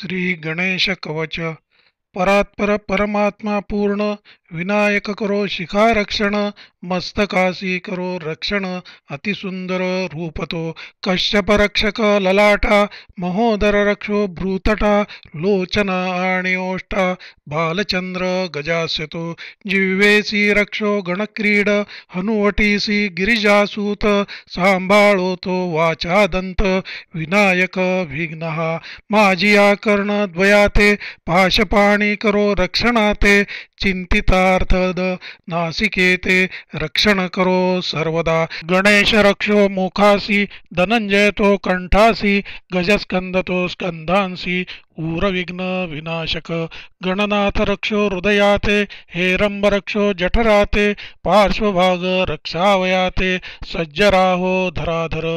श्री गणेश कवच परात्पर परमात्मा पूर्ण विनायक करो शिखा रक्षण मस्तकासी करो रक्षण अतिसुंदर रूपतो कश्यप रक्षक ललाटा महोदर रक्षो भ्रूतटा लोचन आणि बालचंद्र गजास्यतो जिव्हेसी रक्षो गणक्रीड हनुवटीसी गिरिजासूत वाचा दंत विनायक विघ्न माझी आकर्ण द्वयाते पाशपाणी करो रक्षणाते चिंतितार्थद नासिकेते रक्षण करो सर्वदा गणेश रक्षो मुखासी धनंजय तो कंठासी गजस्कंद तो स्कंधांसी ऊरविघ्न विनाशक गणनाथ रक्षो हृदयाते हेरंब रक्षो जठराते पार्श्वभाग रक्षावयाते सज्जराहो धराधर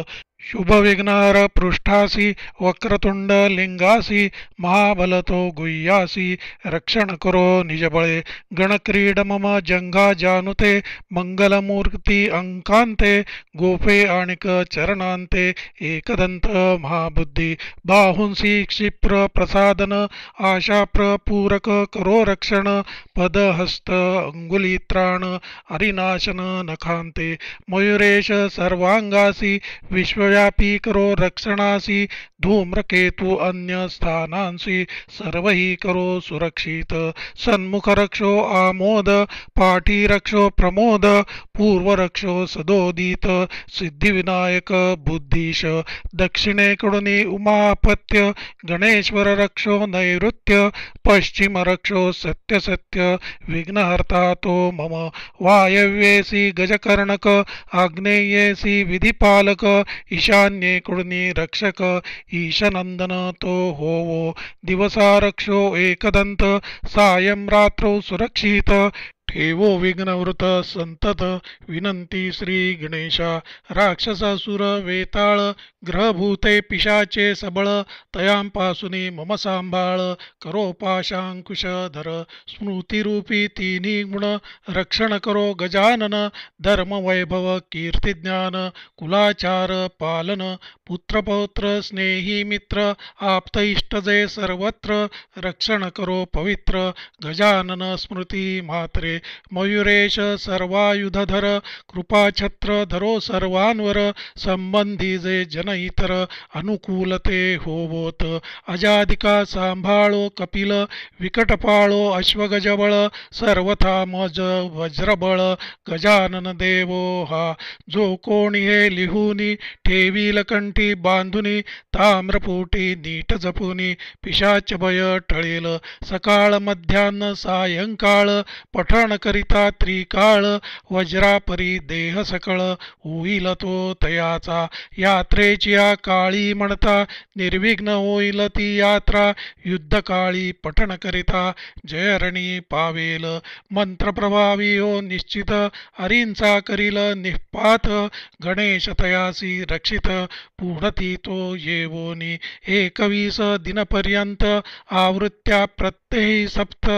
शुभविघ्नहर पृष्ठासी वक्रतुंड लिंगासी महाबलतो गुह्यासी रक्षण करो निजबळे गणक्रीड मम जंगा जानुते मंगलमूर्ती अंकांते गोफे आणिक चरणांते एकदंत महाबुद्धी बाहुंसी क्षिप्र प्रसादन आशा प्रपूरक करो रक्षण पदहस्त अंगुलीत्राण अरिनाशन नखांते मयुरेश सर्वांगासी विश्व व्यापी करो रक्षणासी धूम्रकेतु अन्य स्थानांसी सर्व करो सुरक्षित सन्मुख रक्षो आमोद पाठी रक्षो प्रमोद पूर्व रक्षो सदोदित सिद्धिविनायक बुद्धिश दक्षिणेकडून उमापत्य गणेश्वर रक्षो नैऋत्य पश्चिम रक्षो सत्य सत्य विघ्नहर्ता तो मम वायव्येसी गजकर्णक आग्नेयेसी विधिपालक ईशान्येकडूनि रक्षक ईशनन्दन तो होवो दिवसारक्षो रक्षो एकदन्त सायं रात्रौ सुरक्षित ठेवो विघ्नवृत संतत विनंती श्री गणेशा राक्षसासुर वेताळ ग्रहभूते पिशाचे सबळ तयांपासुनी मम सांभाळ करो पाशांकुश धर स्मृतिरूपी तिन्ही गुण रक्षण करो गजानन धर्म वैभव कीर्तिज्ञान कुलाचार पालन पुत्रपौत्र स्नेही मित्र जे सर्वत्र रक्षण करो पवित्र गजानन स्मृती मात्रे मयुरेश सर्वायुधधर कृपाछत्र धरो सर्वांवर संबंधी जे इतर अनुकूलते होवोत अजादिका सांभाळो कपिल विकटपाळो अश्वगजबळ सर्वथा मज वज्रबळ गजानन देवो हा जो कोणी हे लिहूनी ठेवील कंठी बांधुनी ताम्रपोटी नीट जपुनी पिशाच भय टळेल सकाळ मध्यान्न सायंकाळ पठण करिता त्रिकाळ वज्रापरी देह सकळ होईल तो तयाचा यात्रेची या काळी म्हणता निर्विघ्न होईल ती यात्रा युद्ध काळी पठण करिता जयरणी पावेल मंत्रप्रभावी हो निश्चित हरींचा करील निपात गणेश तयासी रक्षित पूर्णती तो येवोनी एकवीस दिनपर्यंत आवृत्त्या प्रत्ययी सप्त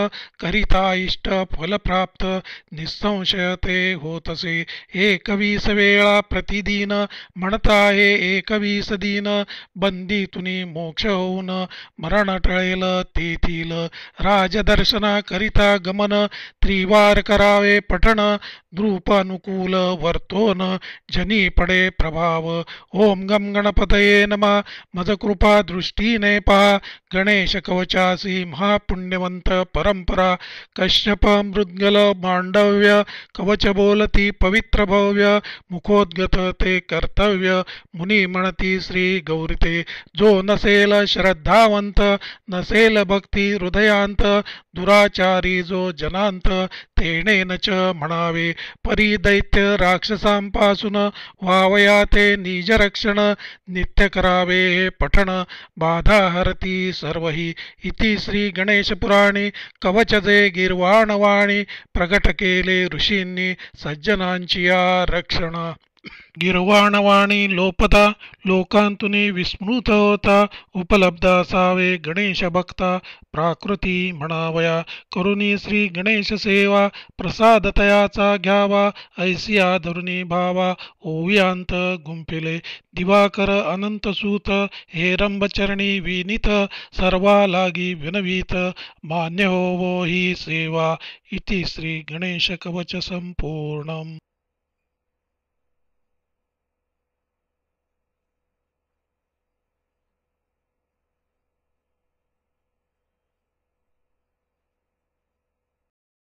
करिता इष्ट फल प्राप्त निसंशय ते होत एकवीस वेळा प्रतिदिन म्हणता हे एकवीस दिन बंदीतून मोक्ष होऊन मरण टळेल तेथील राजदर्शना करिता गमन त्रिवार करावे पठण द्रुपानुकूल वर्तोन जनी पडे प्रभाव ओम गम गणपतये नमा मज कृपा दृष्टीने पहा गणेश कवचासी महापुण्यवंत परंपरा कश्यप मृद्गल मंगल मांडव्य कवच बोलती पवित्र भव्य मुखोद्गत ते कर्तव्य मुनी म्हणती श्री गौरीते जो नसेल श्रद्धावंत नसेल भक्ती हृदयांत दुराचारी जो जनांत तेने नच म्हणावे परी दैत्य राक्षसांपासून व्हावया ते निजरक्षण नित्य करावे हे पठण बाधा हरती सर्वही इति श्री गणेश पुराणी जे गिरवाणवाणी ಪ್ರಗಟಕೇಲೆ ಋಷೀನ್ನಿ ಸಜ್ಜನಾಂಚಿಯ ರಕ್ಷಣ गिरवाणवाणी लोपता लोकांतुनी विस्मृत होता उपलब्ध असावे गणेश भक्ता प्राकृती म्हणावया करुणी श्री गणेश सेवा प्रसाद तयाचा घ्यावा ऐसिया धरुणी भावा ओव्यांत गुंफिले दिवाकर अनंत सूत रंभचरणी विनित सर्वा लागी विनवीत मान्य होवो ही सेवा इति श्री गणेश कवच संपूर्ण